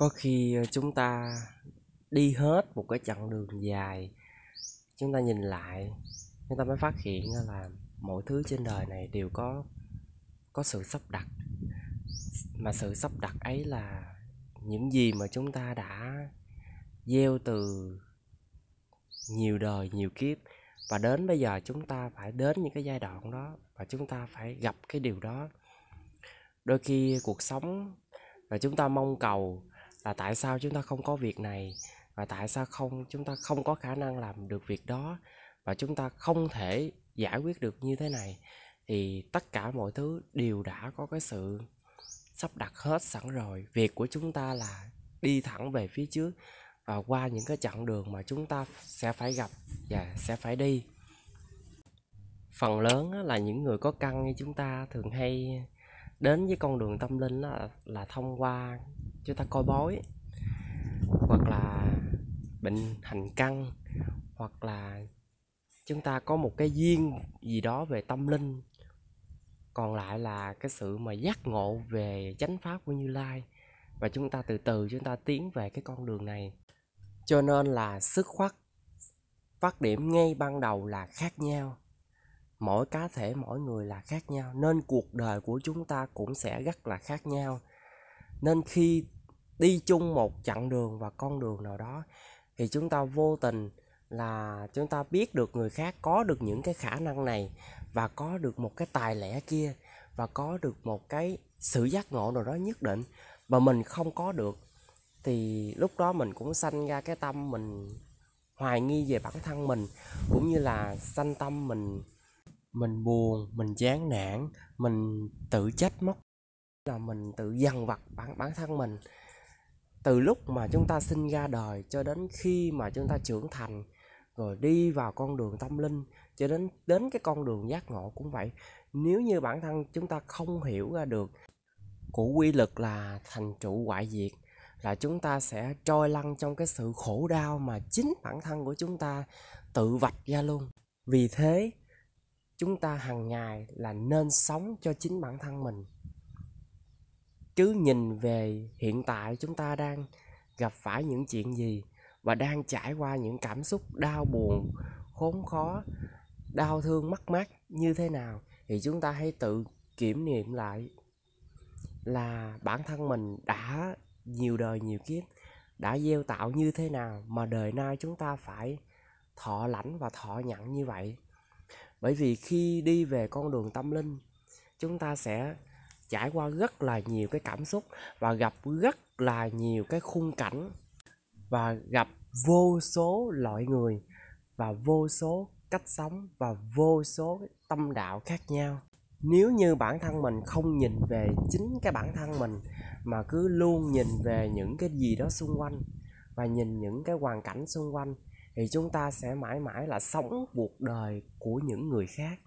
có khi ờ, chúng ta đi hết một cái chặng đường dài chúng ta nhìn lại chúng ta mới phát hiện là mọi thứ trên đời này đều có có sự sắp đặt mà sự sắp đặt ấy là những gì mà chúng ta đã gieo từ nhiều đời nhiều kiếp và đến bây giờ chúng ta phải đến những cái giai đoạn đó và chúng ta phải gặp cái điều đó đôi khi cuộc sống là chúng ta mong cầu là tại sao chúng ta không có việc này và tại sao không chúng ta không có khả năng làm được việc đó và chúng ta không thể giải quyết được như thế này thì tất cả mọi thứ đều đã có cái sự sắp đặt hết sẵn rồi việc của chúng ta là đi thẳng về phía trước và qua những cái chặng đường mà chúng ta sẽ phải gặp và sẽ phải đi phần lớn là những người có căn như chúng ta thường hay đến với con đường tâm linh là, là thông qua chúng ta coi bói hoặc là bệnh hành căng hoặc là chúng ta có một cái duyên gì đó về tâm linh còn lại là cái sự mà giác ngộ về chánh pháp của như lai và chúng ta từ từ chúng ta tiến về cái con đường này cho nên là sức khoát phát điểm ngay ban đầu là khác nhau mỗi cá thể mỗi người là khác nhau nên cuộc đời của chúng ta cũng sẽ rất là khác nhau nên khi đi chung một chặng đường và con đường nào đó thì chúng ta vô tình là chúng ta biết được người khác có được những cái khả năng này và có được một cái tài lẻ kia và có được một cái sự giác ngộ nào đó nhất định mà mình không có được thì lúc đó mình cũng sanh ra cái tâm mình hoài nghi về bản thân mình cũng như là sanh tâm mình mình buồn mình chán nản mình tự trách móc là mình tự dằn vặt bản bản thân mình từ lúc mà chúng ta sinh ra đời cho đến khi mà chúng ta trưởng thành rồi đi vào con đường tâm linh cho đến đến cái con đường giác ngộ cũng vậy nếu như bản thân chúng ta không hiểu ra được của quy luật là thành trụ ngoại diệt là chúng ta sẽ trôi lăn trong cái sự khổ đau mà chính bản thân của chúng ta tự vạch ra luôn vì thế chúng ta hàng ngày là nên sống cho chính bản thân mình chứ nhìn về hiện tại chúng ta đang gặp phải những chuyện gì và đang trải qua những cảm xúc đau buồn khốn khó đau thương mất mát như thế nào thì chúng ta hãy tự kiểm niệm lại là bản thân mình đã nhiều đời nhiều kiếp đã gieo tạo như thế nào mà đời nay chúng ta phải thọ lãnh và thọ nhận như vậy bởi vì khi đi về con đường tâm linh chúng ta sẽ trải qua rất là nhiều cái cảm xúc và gặp rất là nhiều cái khung cảnh và gặp vô số loại người và vô số cách sống và vô số tâm đạo khác nhau nếu như bản thân mình không nhìn về chính cái bản thân mình mà cứ luôn nhìn về những cái gì đó xung quanh và nhìn những cái hoàn cảnh xung quanh thì chúng ta sẽ mãi mãi là sống cuộc đời của những người khác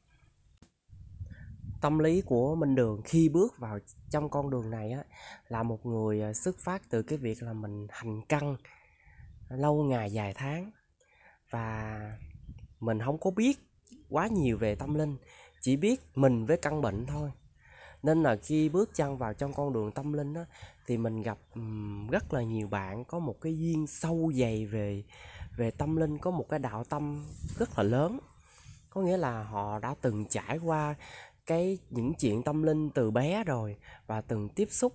tâm lý của Minh Đường khi bước vào trong con đường này á, là một người à, xuất phát từ cái việc là mình hành căng lâu ngày dài tháng và mình không có biết quá nhiều về tâm linh chỉ biết mình với căn bệnh thôi nên là khi bước chân vào trong con đường tâm linh á thì mình gặp rất là nhiều bạn có một cái duyên sâu dày về về tâm linh có một cái đạo tâm rất là lớn có nghĩa là họ đã từng trải qua cái những chuyện tâm linh từ bé rồi và từng tiếp xúc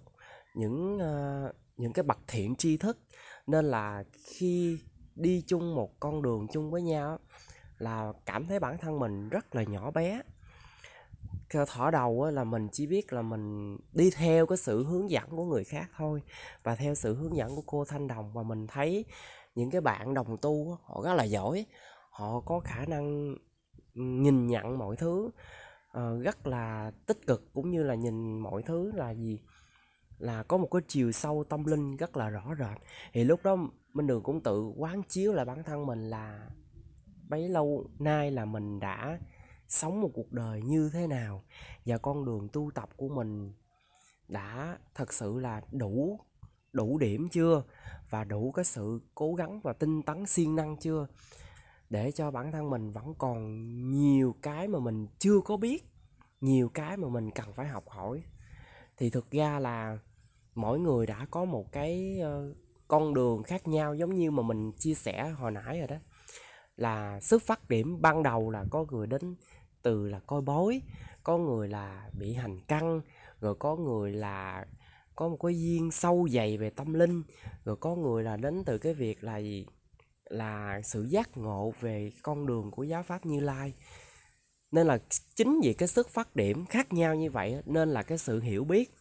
những uh, những cái bậc thiện tri thức nên là khi đi chung một con đường chung với nhau là cảm thấy bản thân mình rất là nhỏ bé thở đầu là mình chỉ biết là mình đi theo cái sự hướng dẫn của người khác thôi và theo sự hướng dẫn của cô thanh đồng và mình thấy những cái bạn đồng tu họ rất là giỏi họ có khả năng nhìn nhận mọi thứ Ờ, rất là tích cực cũng như là nhìn mọi thứ là gì là có một cái chiều sâu tâm linh rất là rõ rệt thì lúc đó minh đường cũng tự quán chiếu là bản thân mình là bấy lâu nay là mình đã sống một cuộc đời như thế nào và con đường tu tập của mình đã thật sự là đủ đủ điểm chưa và đủ cái sự cố gắng và tinh tấn siêng năng chưa để cho bản thân mình vẫn còn nhiều cái mà mình chưa có biết nhiều cái mà mình cần phải học hỏi thì thực ra là mỗi người đã có một cái ờ, con đường khác nhau giống như mà mình chia sẻ hồi nãy rồi đó là xuất phát điểm ban đầu là có người đến từ là coi bói có người là bị hành căng rồi có người là có một cái duyên sâu dày về tâm linh rồi có người là đến từ cái việc là gì là sự giác ngộ về con đường của giáo pháp Như Lai. Nên là chính vì cái sức phát điểm khác nhau như vậy nên là cái sự hiểu biết,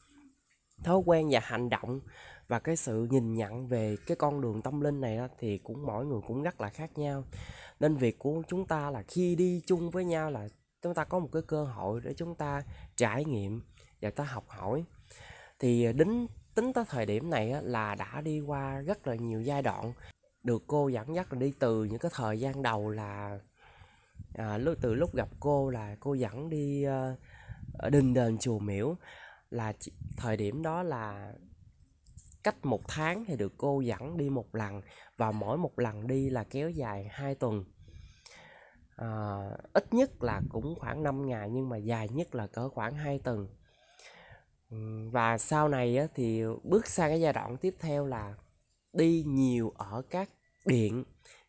thói quen và hành động và cái sự nhìn nhận về cái con đường tâm linh này thì cũng mỗi người cũng rất là khác nhau. Nên việc của chúng ta là khi đi chung với nhau là chúng ta có một cái cơ hội để chúng ta trải nghiệm và ta học hỏi. Thì à, đến tính tới thời điểm này là đã đi qua rất là nhiều giai đoạn được cô dẫn dắt đi từ những cái thời gian đầu là à, từ lúc gặp cô là cô dẫn đi à, đình đền chùa miễu là thời điểm đó là cách một tháng thì được cô dẫn đi một lần và mỗi một lần đi là kéo dài hai tuần à, ít nhất là cũng khoảng 5 ngày nhưng mà dài nhất là cỡ khoảng hai tuần và sau này thì bước sang cái giai đoạn tiếp theo là đi nhiều ở các điện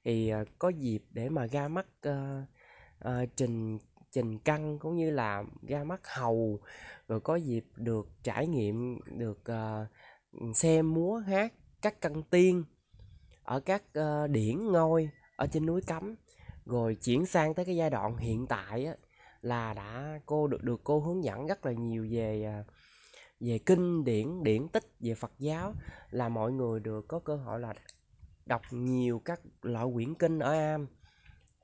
thì uh, có dịp để mà ra mắt uh, uh, trình trình căng cũng như là ra mắt hầu rồi có dịp được trải nghiệm được uh, xem múa hát các căn tiên ở các uh, điển ngôi ở trên núi cấm rồi chuyển sang tới cái giai đoạn hiện tại á, là đã cô được được cô hướng dẫn rất là nhiều về uh, về kinh điển điển tích về phật giáo là mọi người được có cơ hội là đọc nhiều các loại quyển kinh ở am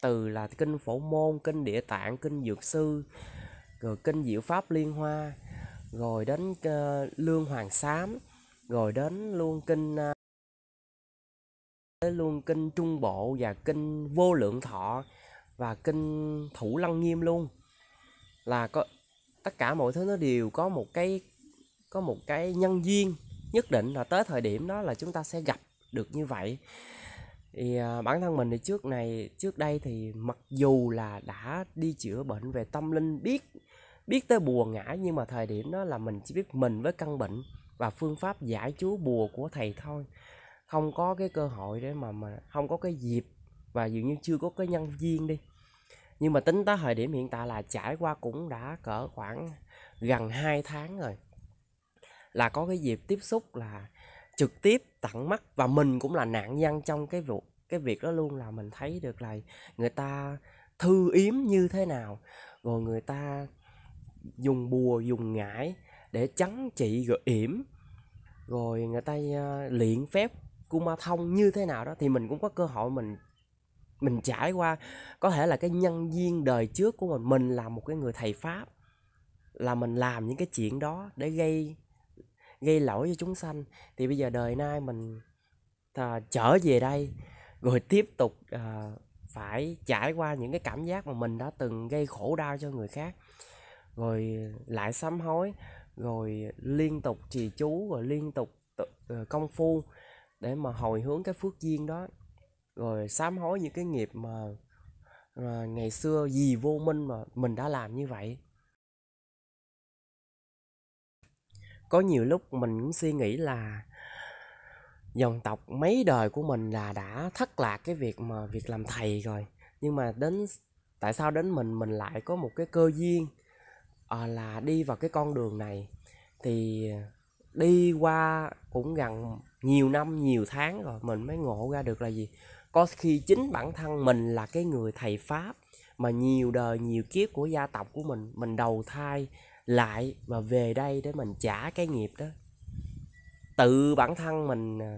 từ là kinh phổ môn kinh địa tạng kinh dược sư rồi kinh diệu pháp liên hoa rồi đến uh, lương hoàng sám rồi đến luôn kinh uh, luôn kinh trung bộ và kinh vô lượng thọ và kinh thủ lăng nghiêm luôn là có tất cả mọi thứ nó đều có một cái có một cái nhân duyên nhất định là tới thời điểm đó là chúng ta sẽ gặp được như vậy thì à, bản thân mình thì trước này trước đây thì mặc dù là đã đi chữa bệnh về tâm linh biết biết tới bùa ngã nhưng mà thời điểm đó là mình chỉ biết mình với căn bệnh và phương pháp giải chú bùa của thầy thôi không có cái cơ hội để mà mà không có cái dịp và dường như chưa có cái nhân viên đi nhưng mà tính tới thời điểm hiện tại là trải qua cũng đã cỡ khoảng gần 2 tháng rồi là có cái dịp tiếp xúc là trực tiếp tận mắt và mình cũng là nạn nhân trong cái vụ cái việc đó luôn là mình thấy được là người ta thư yếm như thế nào rồi người ta dùng bùa dùng ngải để chắn trị rồi yểm rồi người ta uh, luyện phép cung ma thông như thế nào đó thì mình cũng có cơ hội mình mình trải qua có thể là cái nhân duyên đời trước của mình mình là một cái người thầy pháp là mình làm những cái chuyện đó để gây gây lỗi cho chúng sanh thì bây giờ đời nay mình à, trở về đây rồi tiếp tục à, phải trải qua những cái cảm giác mà mình đã từng gây khổ đau cho người khác rồi lại sám hối rồi liên tục trì chú rồi liên tục t- ờ, công phu để mà hồi hướng cái phước duyên đó rồi sám hối những cái nghiệp mà, mà ngày xưa vì vô minh mà mình đã làm như vậy có nhiều lúc mình cũng suy nghĩ là dòng tộc mấy đời của mình là đã thất lạc cái việc mà việc làm thầy rồi nhưng mà đến tại sao đến mình mình lại có một cái cơ duyên à, là đi vào cái con đường này thì ờ, đi qua cũng gần nhiều năm nhiều tháng rồi mình mới ngộ ra được là gì có khi chính bản thân mình là cái người thầy pháp mà nhiều đời nhiều kiếp của gia tộc của mình mình đầu thai lại và về đây để mình trả cái nghiệp đó tự bản thân mình à,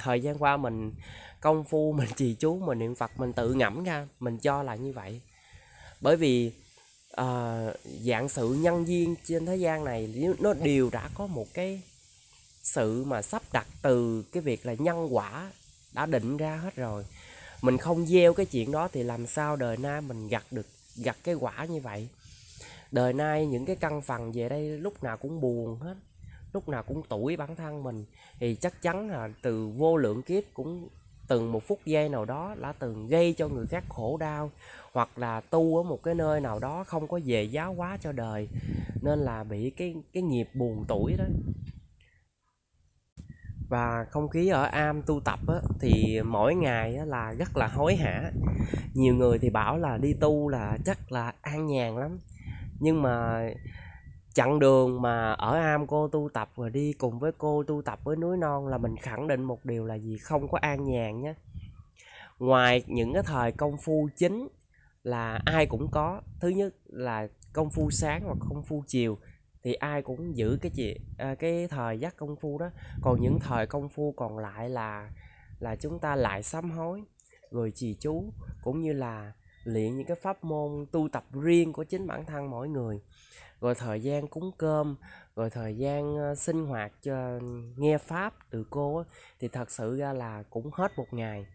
thời gian qua mình công phu mình trì chú mình niệm phật mình tự ngẫm ra mình cho là như vậy bởi vì uh, dạng sự nhân viên trên thế gian này nó đều đã có một cái sự mà sắp đặt từ cái việc là nhân quả đã định ra hết rồi mình không gieo cái chuyện đó thì làm sao đời nay mình gặt được gặt cái quả như vậy đời nay những cái căn phần về đây lúc nào cũng buồn hết lúc nào cũng tủi bản thân mình thì chắc chắn là từ vô lượng kiếp cũng từng một phút giây nào đó đã từng gây cho người khác khổ đau hoặc là tu ở một cái nơi nào đó không có về giáo hóa cho đời nên là bị cái cái nghiệp buồn tuổi đó và không khí ở am tu tập á, thì mỗi ngày á, là rất là hối hả nhiều người thì bảo là đi tu là chắc là an nhàn lắm nhưng mà chặng đường mà ở am cô tu tập và đi cùng với cô tu tập với núi non là mình khẳng định một điều là gì không có an nhàn nhé ngoài những cái thời công phu chính là ai cũng có thứ nhất là công phu sáng và công phu chiều thì ai cũng giữ cái gì à, cái thời giác công phu đó còn những thời công phu còn lại là là chúng ta lại sám hối rồi trì chú cũng như là luyện những cái pháp môn tu tập riêng của chính bản thân mỗi người rồi thời gian cúng cơm rồi thời gian ờ, sinh hoạt cho ờ, nghe pháp từ cô thì thật sự ra là cũng hết một ngày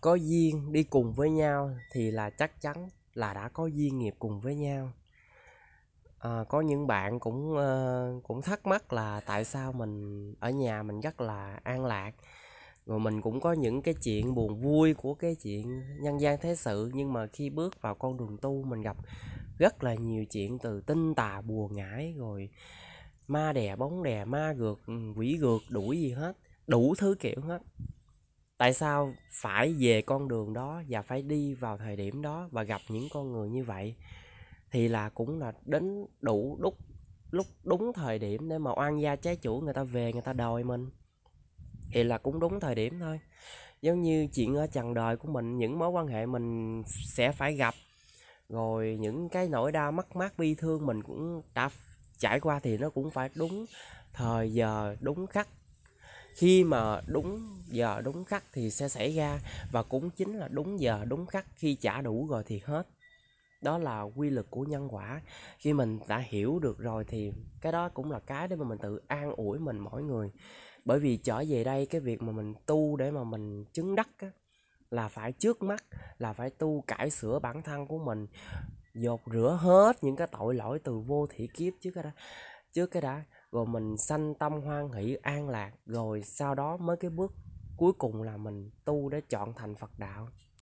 có duyên đi cùng với nhau thì là chắc chắn là đã có duyên nghiệp cùng với nhau à, có những bạn cũng uh, cũng thắc mắc là tại sao mình ở nhà mình rất là an lạc rồi mình cũng có những cái chuyện buồn vui của cái chuyện nhân gian thế sự nhưng mà khi bước vào con đường tu mình gặp rất là nhiều chuyện từ tinh tà bùa ngải rồi ma đè bóng đè ma gượt ừ, quỷ gượt đủ gì hết đủ thứ kiểu hết tại sao phải về con đường đó và phải đi vào thời điểm đó và gặp những con người như vậy thì là cũng là đến đủ đúc lúc đúng thời điểm để mà oan gia trái chủ người ta về người ta đòi mình thì là cũng đúng thời điểm thôi giống như chuyện ở trần đời của mình những mối quan hệ mình sẽ phải gặp rồi những cái nỗi đau mất mát bi thương mình cũng đã trải qua thì nó cũng phải đúng thời giờ đúng khắc khi mà đúng giờ đúng khắc thì sẽ xảy ra và cũng chính là đúng giờ đúng khắc khi trả đủ rồi thì hết đó là quy luật của nhân quả khi mình đã hiểu được rồi thì cái đó cũng là cái để mà mình tự an ủi mình mỗi người bởi vì trở về đây cái việc mà mình tu để mà mình chứng đắc á, là phải trước mắt là phải tu cải sửa bản thân của mình dột rửa hết những cái tội lỗi từ vô thị kiếp trước cái đã trước cái đã rồi mình sanh tâm hoan hỷ an lạc rồi sau đó mới cái bước cuối cùng là mình tu để chọn thành phật đạo